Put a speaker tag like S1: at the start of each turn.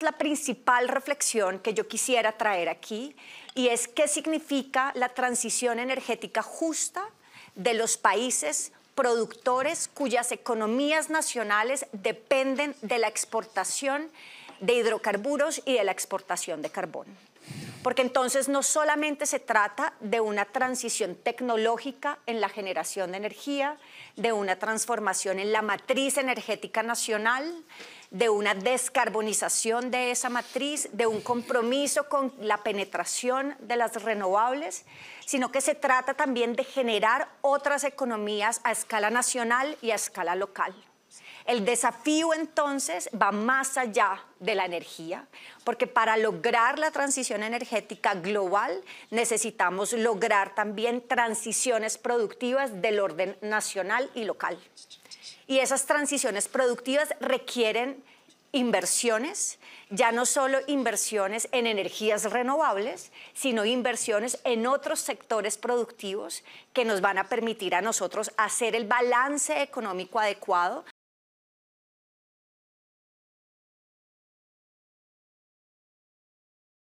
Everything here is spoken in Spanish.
S1: la principal reflexión que yo quisiera traer aquí y es qué significa la transición energética justa de los países productores cuyas economías nacionales dependen de la exportación de hidrocarburos y de la exportación de carbón porque entonces no solamente se trata de una transición tecnológica en la generación de energía, de una transformación en la matriz energética nacional, de una descarbonización de esa matriz, de un compromiso con la penetración de las renovables, sino que se trata también de generar otras economías a escala nacional y a escala local. El desafío entonces va más allá de la energía, porque para lograr la transición energética global necesitamos lograr también transiciones productivas del orden nacional y local. Y esas transiciones productivas requieren inversiones, ya no solo inversiones en energías renovables, sino inversiones en otros sectores productivos que nos van a permitir a nosotros hacer el balance económico adecuado